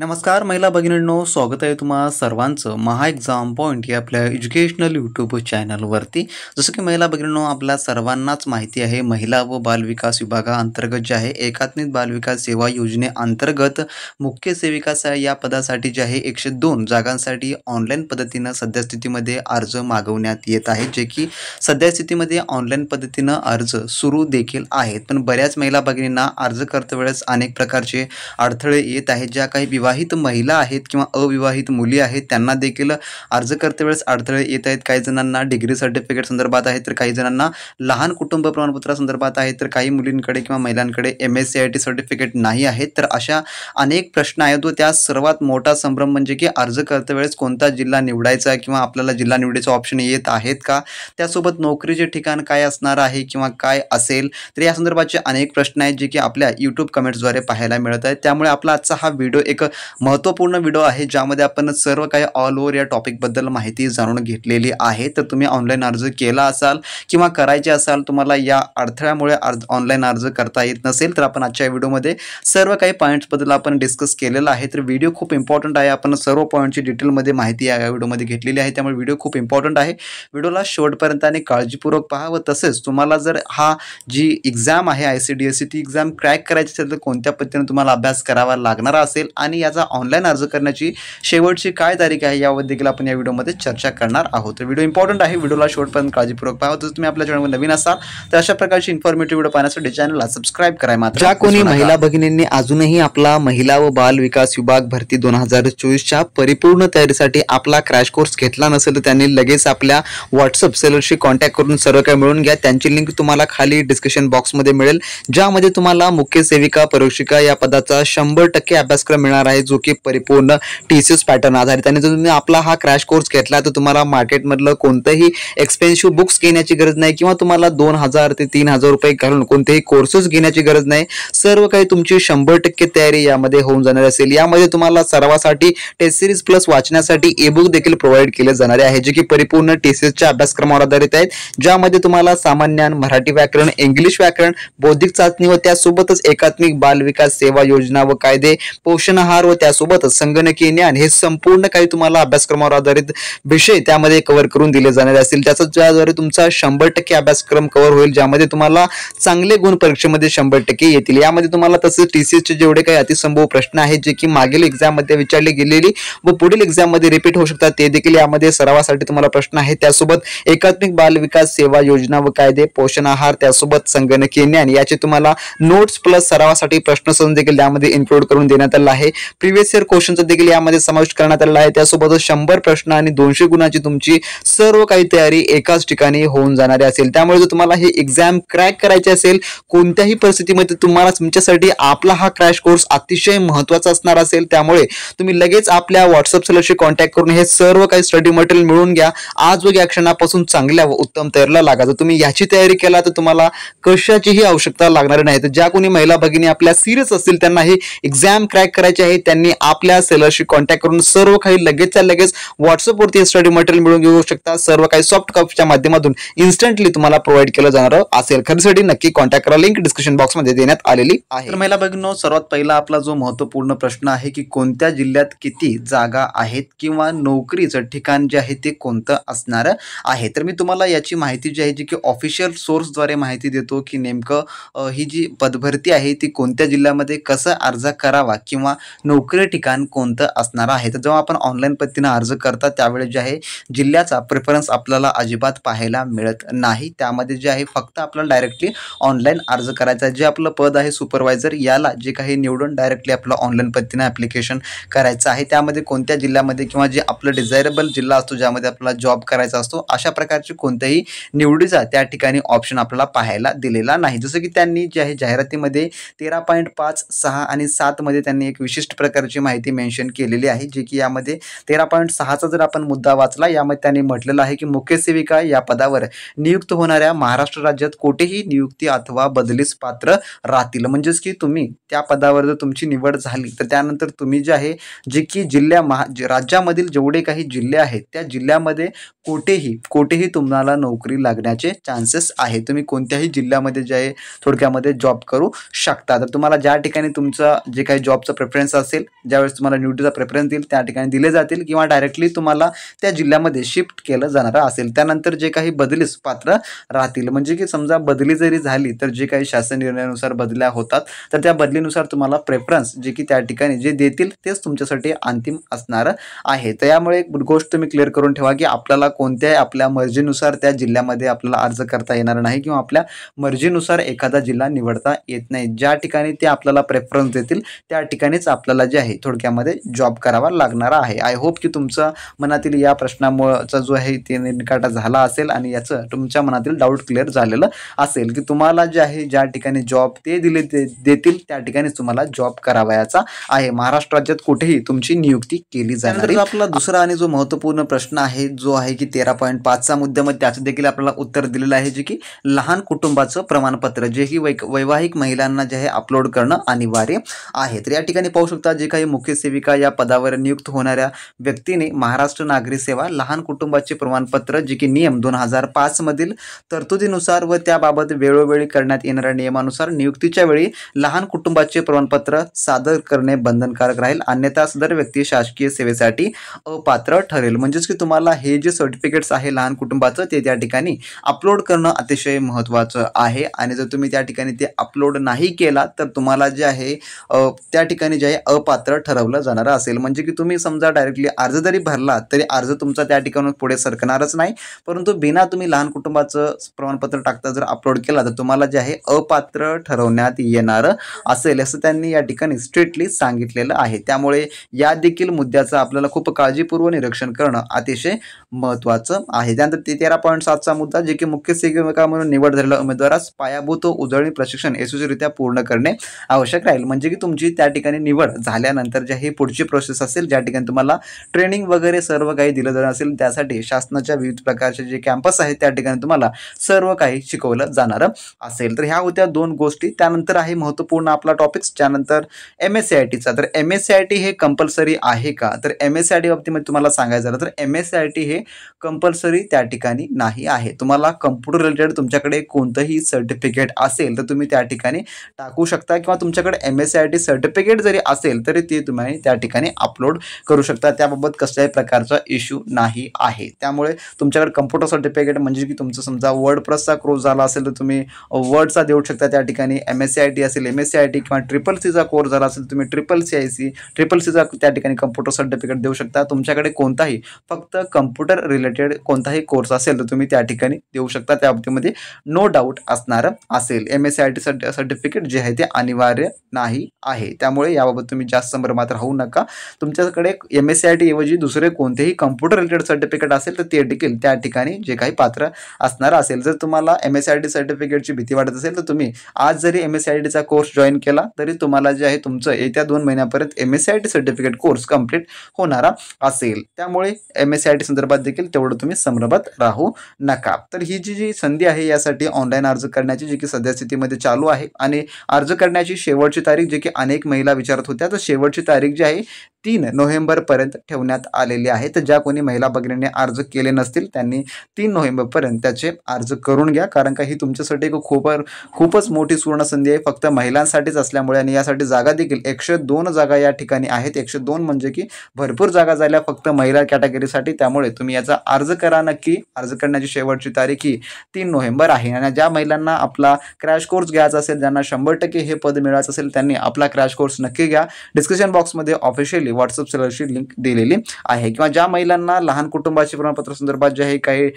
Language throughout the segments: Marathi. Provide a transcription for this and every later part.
नमस्कार महिला भगिनींनो स्वागत आहे तुम्हा सर्वांचं महा एक्झाम पॉईंट या आपल्या एज्युकेशनल यूट्यूब चॅनलवरती जसं की महिला भगिनींनो आपल्या सर्वांनाच माहिती आहे महिला व बालविकास विभागाअंतर्गत जे आहे एकात्मिक बालविकास सेवा योजनेअंतर्गत मुख्य सेविका या पदासाठी जे आहे एकशे दोन जागांसाठी ऑनलाईन पद्धतीनं सद्यस्थितीमध्ये अर्ज मागवण्यात येत आहे जे की सद्यस्थितीमध्ये ऑनलाईन पद्धतीनं अर्ज सुरू देखील आहेत पण बऱ्याच महिला भगिनींना अर्ज करते वेळेस अनेक प्रकारचे अडथळे येत आहेत ज्या काही विवाहित महिला आहेत किंवा अविवाहित मुली आहेत त्यांना देखील अर्ज करते वेळेस अडथळे येत आहेत काही जणांना डिग्री सर्टिफिकेट संदर्भात आहेत तर काही जणांना लहान कुटुंब प्रमाणपत्रासंदर्भात आहेत तर काही मुलींकडे किंवा महिलांकडे M S C I T certificate नाही आहेत तर अशा अनेक प्रश्न आहेत व त्या सर्वात मोठा संभ्रम म्हणजे की अर्ज करते वेळेस कोणता जिल्हा निवडायचा किंवा आपल्याला जिल्हा निवडीचा ऑप्शन येत आहेत का त्यासोबत नोकरीचे ठिकाण काय असणार आहे किंवा काय असेल तर या संदर्भाचे अनेक प्रश्न आहेत जे की आपल्या यूट्यूब कमेंट्सद्वारे पाहायला मिळत आहेत त्यामुळे आपला आजचा हा व्हिडिओ एक महत्त्वपूर्ण व्हिडिओ आहे ज्यामध्ये आपण सर्व काही ऑल ओव्हर या टॉपिकबद्दल माहिती जाणून घेतलेली आहे तर तुम्ही ऑनलाईन अर्ज केला असाल किंवा करायचे असाल तुम्हाला या अडथळ्यामुळे अर्ज ऑनलाईन अर्ज करता येत नसेल तर आपण आजच्या व्हिडिओमध्ये सर्व काही पॉईंट्सबद्दल आपण डिस्कस केलेला आहे तर व्हिडिओ खूप इम्पॉर्टंट आहे आपण सर्व पॉईंटची डिटेलमध्ये माहिती या व्हिडिओमध्ये घेतलेली आहे त्यामुळे व्हिडिओ खूप इम्पॉर्टंट आहे व्हिडिओला शेवटपर्यंत आणि काळजीपूर्वक पहा व तसेच तुम्हाला जर हा जी एक्झाम आहे I C D S C ती एक्झाम क्रॅक करायची असेल तर कोणत्या पद्धतीने तुम्हाला अभ्यास करावा लागणार असेल आणि याचा ऑनलाईन अर्ज करण्याची शेवटची काय तारीख आहे यावर देखील आपण या व्हिडिओमध्ये चर्चा करणार आहोत व्हिडिओ इम्पॉर्टंट आहे व्हिडिओला शेवटपर्यंत काळजीपूर्वक पाहा जर तुम्ही आपल्या चॅनलवर नवीन असाल तर अशा प्रकारची इन्फॉर्मेटिव्ह व्हिडिओ पाहण्यासाठी चॅनलला सबस्क्राईब करा मात्र ज्या कोणी महिला भगिनींनी अजूनही आपला महिला व बाल विकास विभाग भरती दोन हजार चोवीसच्या परिपूर्ण तयारीसाठी आपला क्रॅश कोर्स घेतला नसेल तर त्यांनी लगेच आपल्या व्हॉट्सअप सेलरशी कॉन्टॅक्ट करून सर्व काही मिळून घ्या त्यांची लिंक तुम्हाला खाली डिस्क्रिप्शन बॉक्समध्ये मिळेल ज्यामध्ये तुम्हाला मुख्य सेविका परोक्षिका या पदाचा शंभर टक्के अभ्यासक्रम मिळणार आहे जो की परिपूर्ण टी सी पॅटर्न आधारित आणि जर तुम्ही आपला हा क्रॅश कोर्स घेतला तर तुम्हाला मार्केटमधलं कोणतंही एक्सपेन्सिव्ह बुक्स घेण्याची गरज नाही किंवा तुम्हाला दोन हजार ते तीन हजार रुपये घालून कोणतेही कोर्सेस घेण्याची गरज नाही सर्व काही तुमची शंभर टक्के तयारी यामध्ये होऊन जाणार असेल यामध्ये तुम्हाला सर्वासाठी टेस्ट सिरीज प्लस वाचण्यासाठी ई बुक देखील प्रोव्हाइड केले जाणारे आहे जे की परिपूर्ण टी सी एसच्या अभ्यासक्रमावर आधारित आहेत ज्यामध्ये तुम्हाला सामान्य मराठी व्याकरण इंग्लिश व्याकरण बौद्धिक चाचणी व त्यासोबतच एकात्मिक बाल विकास सेवा योजना व कायदे पोषण आहार व त्यासोबतच संगणकीय ज्ञान हे संपूर्ण काही तुम्हाला अभ्यासक्रमावर आधारित विषय त्यामध्ये कव्हर करून दिले जाणार असतील त्याचा ज्याद्वारे तुमचा शंभर टक्के अभ्यासक्रम कव्हर होईल ज्यामध्ये तुम्हाला चांगले गुण परीक्षेमध्ये शंभर टक्के येतील यामध्ये तुम्हाला तसेच टी सी जेवढे काही अतिसंभव प्रश्न आहेत जे की मागील एक्झाममध्ये विचारले गेलेली व पुढील एक्झाममध्ये रिपीट होऊ शकतात ते देखील यामध्ये सरावासाठी तुम्हाला प्रश्न आहेत त्यासोबत एकात्मिक बाल विकास सेवा योजना व कायदे पोषण आहार त्यासोबत संगणकीय ज्ञान याचे तुम्हाला नोट्स प्लस सरावासाठी प्रश्न देखील त्यामध्ये इन्क्लूड करून देण्यात आला आहे प्रिव्हियस इयर क्वेश्चनचा देखील यामध्ये समाविष्ट करण्यात आलेला आहे त्यासोबतच शंभर प्रश्न आणि दोनशे गुणाची तुमची सर्व काही तयारी एकाच ठिकाणी होऊन जाणारी असेल त्यामुळे जर तुम्हाला हे एक्झाम क्रॅक करायची असेल कोणत्याही परिस्थितीमध्ये तुम्हाला तुमच्यासाठी आपला हा क्रॅश कोर्स अतिशय महत्त्वाचा असणार असेल त्यामुळे तुम्ही लगेच आपल्या व्हॉट्सअप सेलरशी कॉन्टॅक्ट करून हे सर्व काही स्टडी मटेरियल मिळून घ्या आज व या क्षणापासून चांगल्या व उत्तम तयारीला लागा जर तुम्ही याची तयारी केला तर तुम्हाला कशाचीही आवश्यकता लागणार नाही तर ज्या कोणी महिला भगिनी आपल्या सिरियस असतील त्यांना हे एक्झाम क्रॅक करायची आहे त्यांनी आपल्या सेलरशी कॉन्टॅक्ट करून सर्व काही लगेचच्या लगेच व्हॉट्सअपवरती स्टडी मटेरियल मिळून घेऊ शकता सर्व काही सॉफ्ट कॉपीच्या माध्यमातून इन्स्टंटली तुम्हाला प्रोव्हाइड केलं जाणार असेल खरेदीसाठी नक्की कॉन्टॅक्ट करा लिंक डिस्क्रिप्शन बॉक्समध्ये देण्यात आलेली आहे महिला बघिनो सर्वात पहिला आपला जो महत्वपूर्ण प्रश्न आहे की कोणत्या जिल्ह्यात किती जागा आहेत किंवा नोकरीचं ठिकाण जे आहे ते कोणतं असणार आहे तर मी तुम्हाला याची माहिती जी आहे जी की ऑफिशियल सोर्सद्वारे माहिती देतो की नेमकं ही जी पदभरती आहे ती कोणत्या जिल्ह्यामध्ये कसं अर्ज करावा किंवा नोकरी ठिकाण कोणतं असणार आहे तर जेव्हा आपण ऑनलाईन पद्धतीनं अर्ज करता त्यावेळेस जे आहे जिल्ह्याचा प्रेफरन्स आपल्याला अजिबात पाहायला मिळत नाही त्यामध्ये जे आहे फक्त आपल्याला डायरेक्टली ऑनलाईन अर्ज करायचा आहे जे आपलं पद आहे सुपरवायझर याला जे काही निवडून डायरेक्टली आपलं ऑनलाईन पद्धतीनं ॲप्लिकेशन करायचं आहे त्यामध्ये कोणत्या जिल्ह्यामध्ये किंवा जे आपलं डिझायरेबल जिल्हा असतो ज्यामध्ये आपल्याला जॉब करायचा असतो अशा प्रकारची कोणत्याही निवडीचा त्या ठिकाणी ऑप्शन आपल्याला पाहायला दिलेला नाही जसं की त्यांनी जे आहे जाहिरातीमध्ये तेरा पॉईंट पाच सहा आणि सातमध्ये त्यांनी एक विशिष्ट प्रकारची माहिती मेन्शन केलेली आहे जी की यामध्ये तेरा पॉईंट सहाचा जर आपण मुद्दा वाचला यामध्ये त्यांनी म्हटलेलं आहे की मुख्य सेविका या पदावर नियुक्त होणाऱ्या महाराष्ट्र राज्यात कोठेही नियुक्ती अथवा बदलीस पात्र राहतील म्हणजेच की तुम्ही त्या पदावर जर तुमची निवड झाली तर त्यानंतर तुम्ही जे आहे जे की जिल्ह्या महा राज्यामधील जेवढे काही जिल्हे आहेत त्या जिल्ह्यामध्ये कोठेही कोठेही तुम्हाला नोकरी लागण्याचे चान्सेस आहे तुम्ही कोणत्याही जिल्ह्यामध्ये जे आहे थोडक्यामध्ये जॉब करू शकता तर तुम्हाला ज्या ठिकाणी तुमचं जे काही जॉबचं प्रेफरन्स असेल ज्यावेळेस तुम्हाला ड्युटीचा प्रेफरन्स देईल त्या ठिकाणी दिले जातील किंवा डायरेक्टली तुम्हाला त्या जिल्ह्यामध्ये शिफ्ट केलं जाणार असेल त्यानंतर जे काही बदलीस पात्र राहतील म्हणजे की समजा बदली जरी झाली तर जे काही शासन निर्णयानुसार बदल्या होतात तर त्या बदलीनुसार तुम्हाला प्रेफरन्स जे की त्या ठिकाणी जे देतील तेच तुमच्यासाठी अंतिम असणार आहे तर यामुळे एक गोष्ट तुम्ही क्लिअर करून ठेवा की आपल्याला कोणत्याही आपल्या मर्जीनुसार त्या जिल्ह्यामध्ये आपल्याला अर्ज करता येणार नाही किंवा आपल्या मर्जीनुसार एखादा जिल्हा निवडता येत नाही ज्या ठिकाणी ते आपल्याला प्रेफरन्स देतील त्या ठिकाणीच आपल्याला आपल्याला जे आहे थोडक्यामध्ये जॉब करावा लागणार आहे आय होप की तुमचं मनातील या प्रश्नामुळेचा जो आहे ते निकाटा झाला असेल आणि याचं तुमच्या मनातील डाऊट क्लिअर झालेलं असेल की तुम्हाला जे आहे ज्या ठिकाणी जॉब ते दिले देतील त्या ठिकाणी तुम्हाला जॉब करावयाचा आहे महाराष्ट्र राज्यात कुठेही तुमची नियुक्ती केली जाणार आपला दुसरा आणि जो महत्त्वपूर्ण प्रश्न आहे जो आहे की तेरा पॉईंट पाचचा मुद्द्यामध्ये त्याचं देखील आपल्याला उत्तर दिलेलं आहे जे की लहान कुटुंबाचं प्रमाणपत्र जे की वैवाहिक महिलांना जे आहे अपलोड करणं अनिवार्य आहे तर या ठिकाणी पाहू स्वतः जे काही मुख्य सेविका या पदावर नियुक्त होणाऱ्या व्यक्तीने महाराष्ट्र नागरी सेवा लहान कुटुंबाचे प्रमाणपत्र जे की नियम दोन हजार मधील तरतुदीनुसार व त्याबाबत वेळोवेळी करण्यात येणाऱ्या नियमानुसार नियुक्तीच्या वेळी लहान कुटुंबाचे प्रमाणपत्र सादर करणे बंधनकारक राहील अन्यथा सदर व्यक्ती शासकीय सेवेसाठी अपात्र ठरेल म्हणजेच की तुम्हाला हे जे सर्टिफिकेट्स आहे लहान कुटुंबाचं ते त्या ठिकाणी अपलोड करणं अतिशय महत्त्वाचं आहे आणि जर तुम्ही त्या ठिकाणी ते अपलोड नाही केला तर तुम्हाला जे आहे त्या ठिकाणी जे आहे अपात्र ठरवलं जाणार असेल म्हणजे की तुम्ही समजा डायरेक्टली अर्ज जरी भरला तरी अर्ज तुमचा त्या ठिकाणून पुढे सरकणारच नाही परंतु बिना तुम्ही लहान कुटुंबाचं प्रमाणपत्र टाकता जर अपलोड केला तर तुम्हाला जे आहे अपात्र ठरवण्यात येणार असेल असं त्यांनी या ठिकाणी स्ट्रिक्टली सांगितलेलं आहे त्यामुळे या देखील मुद्द्याचं आपल्याला खूप काळजीपूर्वक निरीक्षण करणं अतिशय महत्त्वाचं आहे त्यानंतर ते तेरा पॉईंट सातचा मुद्दा जे की मुख्य सेविका म्हणून निवड झालेल्या उमेदवारास पायाभूत उजळणी प्रशिक्षण यशस्वीरित्या पूर्ण करणे आवश्यक राहील म्हणजे की तुमची त्या ठिकाणी निवड झाल्यानंतर ज्या हे पुढची प्रोसेस असेल ज्या ठिकाणी तुम्हाला ट्रेनिंग वगैरे सर्व काही दिलं जाणार असेल त्यासाठी शासनाच्या विविध प्रकारचे जे कॅम्पस आहेत त्या ठिकाणी तुम्हाला सर्व काही शिकवलं जाणार असेल तर ह्या होत्या दोन गोष्टी त्यानंतर आहे महत्त्वपूर्ण आपला टॉपिक्स त्यानंतर एम एस सी आय टीचा तर M S C I T हे कंपल्सरी आहे का तर M S C I T बाबतीमध्ये तुम्हाला सांगायचं झालं तर M S C I T हे कंपल्सरी त्या ठिकाणी नाही आहे तुम्हाला कम्प्युटर रिलेटेड तुमच्याकडे कोणतंही सर्टिफिकेट असेल तर तुम्ही त्या ठिकाणी टाकू शकता किंवा तुमच्याकडे M S C I T certificate जरी असेल असेल तरी ती तुम्ही त्या ठिकाणी अपलोड करू शकता त्याबाबत कसल्याही प्रकारचा इश्यू नाही आहे त्यामुळे तुमच्याकडे कम्प्युटर सर्टिफिकेट म्हणजे की तुमचं समजा वर्ड प्रसचा कोर्स झाला असेल तर तुम्ही वर्डचा देऊ शकता त्या ठिकाणी M S C I T असेल M S C I T किंवा ट्रिपल सीचा कोर्स झाला असेल तुम्ही triple C I C triple सीचा त्या ठिकाणी कम्प्युटर सर्टिफिकेट देऊ शकता तुमच्याकडे कोणताही फक्त कम्प्युटर रिलेटेड कोणताही कोर्स असेल तर तुम्ही त्या ठिकाणी देऊ शकता त्या बाबतीमध्ये नो डाऊट असणार असेल M S C I T certificate जे आहे ते अनिवार्य नाही आहे त्यामुळे याबाबत तुम्ही तुम्ही जास्त मात्र राहू नका तुमच्याकडे M S C I T ऐवजी दुसरे कोणतेही कम्प्युटर रिलेटेड सर्टिफिकेट असेल तर ते देखील त्या ठिकाणी जे काही पात्र असणार असेल जर तुम्हाला M S C I T सर्टिफिकेटची भीती वाटत असेल तर तुम्ही आज जरी एम एस सी आय टीचा कोर्स जॉईन केला तरी तुम्हाला जे आहे तुमचं येत्या दोन महिन्यापर्यंत M S C I T certificate course complete होणारा असेल त्यामुळे M S C I T संदर्भात देखील तेवढं तुम्ही संभ्रमात राहू नका तर ही जी जी संधी आहे यासाठी ऑनलाईन अर्ज करण्याची जी की सध्या स्थितीमध्ये चालू आहे आणि अर्ज करण्याची शेवटची तारीख जे की अनेक महिला विचारत होत्या त्यात शेवटची तारीख जी आहे तीन नोव्हेंबरपर्यंत ठेवण्यात आलेले आहे तर ज्या कोणी महिला भगिनीने अर्ज केले नसतील त्यांनी तीन नोव्हेंबरपर्यंत त्याचे अर्ज करून घ्या कारण का ही तुमच्यासाठी एक खूप खूपच मोठी सुवर्ण संधी आहे फक्त महिलांसाठीच असल्यामुळे आणि यासाठी जागा देखील एकशे दोन जागा या ठिकाणी आहेत एकशे दोन म्हणजे की भरपूर जागा झाल्या फक्त महिला कॅटेगरीसाठी त्यामुळे तुम्ही याचा अर्ज करा नक्की अर्ज करण्याची शेवटची तारीख ही तीन नोव्हेंबर आहे आणि ज्या महिलांना आपला क्रॅश कोर्स घ्यायचा असेल ज्यांना शंभर टक्के हे पद मिळायचं असेल त्यांनी आपला क्रॅश कोर्स नक्की घ्या डिस्क्रिप्शन बॉक्समध्ये ऑफिशियली व्हॉट्सअप सेलरशी लिंक दिलेली आहे किंवा ज्या महिलांना लहान कुटुंबाचे प्रमाणपत्र संदर्भात जे आहे काही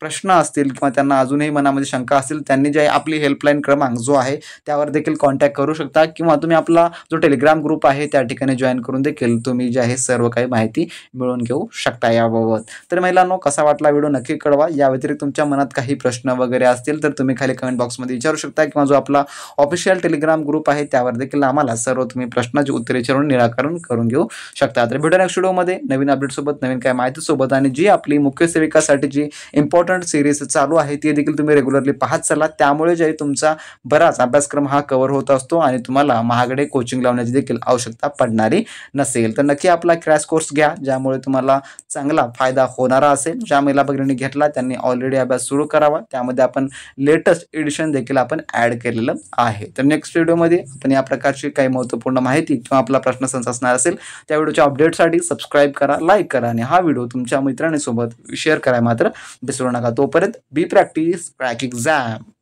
प्रश्न असतील किंवा त्यांना अजूनही मनामध्ये शंका असतील त्यांनी जे आपली हेल्पलाईन क्रमांक जो आहे त्यावर देखील कॉन्टॅक्ट करू शकता किंवा तुम्ही आपला जो टेलिग्राम ग्रुप आहे त्या ठिकाणी जॉईन करून देखील तुम्ही जे आहे सर्व काही माहिती मिळवून घेऊ शकता याबाबत तर महिलांनो कसा वाटला व्हिडिओ नक्की कळवा या व्यतिरिक्त तुमच्या मनात काही प्रश्न वगैरे असतील तर तुम्ही खाली कमेंट बॉक्समध्ये विचारू शकता किंवा जो आपला ऑफिशियल टेलिग्राम ग्रुप आहे त्यावर देखील आम्हाला सर्व तुम्ही प्रश्नाची उत्तरे विचारून निराकरण करून घेऊ शकता तर व्हिडिओ नेक्स्ट व्हिडिओमध्ये नवीन अपडेटसोबत नवीन काय माहितीसोबत आणि जी आपली मुख्य सेविकासाठी जी इम्पॉर्ट इम्पॉर्टंट सिरीज चालू आहे ती देखील तुम्ही रेग्युलरली पाहत चला त्यामुळे जे तुमचा बराच अभ्यासक्रम हा कव्हर होत असतो आणि तुम्हाला महागडे कोचिंग लावण्याची देखील आवश्यकता पडणारी नसेल तर नक्की आपला क्रॅश कोर्स घ्या ज्यामुळे तुम्हाला चांगला फायदा होणारा असेल ज्या महिला भगिनी घेतला त्यांनी ऑलरेडी अभ्यास सुरू करावा त्यामध्ये आपण लेटेस्ट एडिशन देखील आपण ॲड केलेलं आहे तर नेक्स्ट व्हिडिओमध्ये आपण या प्रकारची काही महत्त्वपूर्ण माहिती किंवा आपला प्रश्न संच असणार असेल त्या व्हिडिओच्या अपडेटसाठी सबस्क्राईब करा लाईक करा आणि हा व्हिडिओ तुमच्या मित्रांसोबत शेअर करा मात्र विसरू नका तोपर्यंत बी प्रॅक्टिस क्रॅक एक्झाम